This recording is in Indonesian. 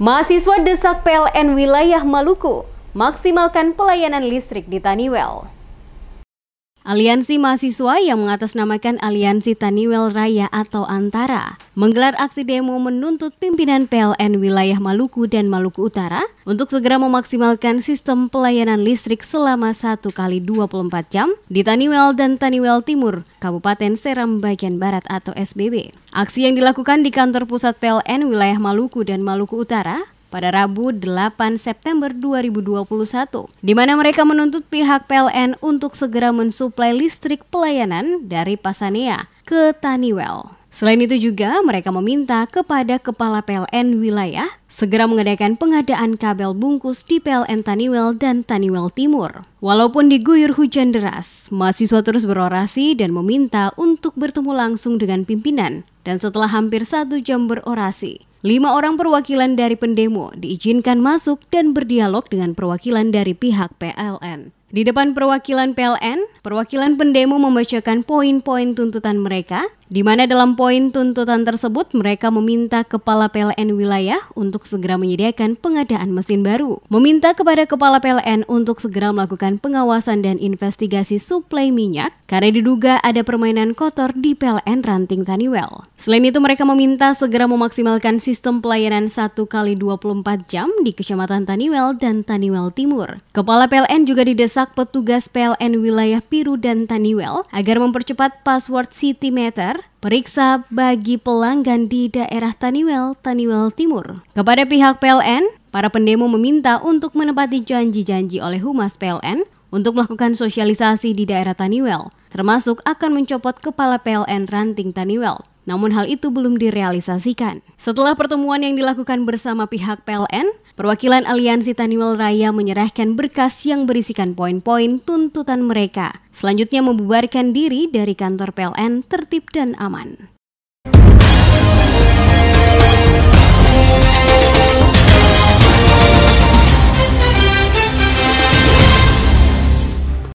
Mahasiswa desak PLN wilayah Maluku maksimalkan pelayanan listrik di Taniwel. Aliansi mahasiswa yang mengatasnamakan Aliansi Taniwel Raya atau Antara menggelar aksi demo menuntut pimpinan PLN wilayah Maluku dan Maluku Utara untuk segera memaksimalkan sistem pelayanan listrik selama satu kali 24 jam di Taniwel dan Taniwel Timur, Kabupaten Seram Bagian Barat atau SBB. Aksi yang dilakukan di kantor pusat PLN wilayah Maluku dan Maluku Utara pada Rabu 8 September 2021, di mana mereka menuntut pihak PLN untuk segera mensuplai listrik pelayanan dari Pasania ke Taniwel. Selain itu juga mereka meminta kepada Kepala PLN wilayah segera mengadakan pengadaan kabel bungkus di PLN Taniwel dan Taniwel Timur. Walaupun diguyur hujan deras, mahasiswa terus berorasi dan meminta untuk bertemu langsung dengan pimpinan. Dan setelah hampir satu jam berorasi, Lima orang perwakilan dari pendemo diizinkan masuk dan berdialog dengan perwakilan dari pihak PLN. Di depan perwakilan PLN, Perwakilan pendemo membacakan poin-poin tuntutan mereka, di mana dalam poin tuntutan tersebut mereka meminta kepala PLN wilayah untuk segera menyediakan pengadaan mesin baru, meminta kepada kepala PLN untuk segera melakukan pengawasan dan investigasi suplai minyak karena diduga ada permainan kotor di PLN Ranting Taniwel. Selain itu mereka meminta segera memaksimalkan sistem pelayanan 1 kali 24 jam di Kecamatan Taniwel dan Taniwel Timur. Kepala PLN juga didesak petugas PLN wilayah Piru dan Taniwel agar mempercepat password Citymeter periksa bagi pelanggan di daerah Taniwel, Taniwel Timur. Kepada pihak PLN, para pendemo meminta untuk menepati janji-janji oleh Humas PLN untuk melakukan sosialisasi di daerah Taniwel, termasuk akan mencopot kepala PLN Ranting Taniwel. Namun hal itu belum direalisasikan. Setelah pertemuan yang dilakukan bersama pihak PLN, perwakilan Aliansi Taniwal Raya menyerahkan berkas yang berisikan poin-poin tuntutan mereka. Selanjutnya membubarkan diri dari kantor PLN tertib dan aman.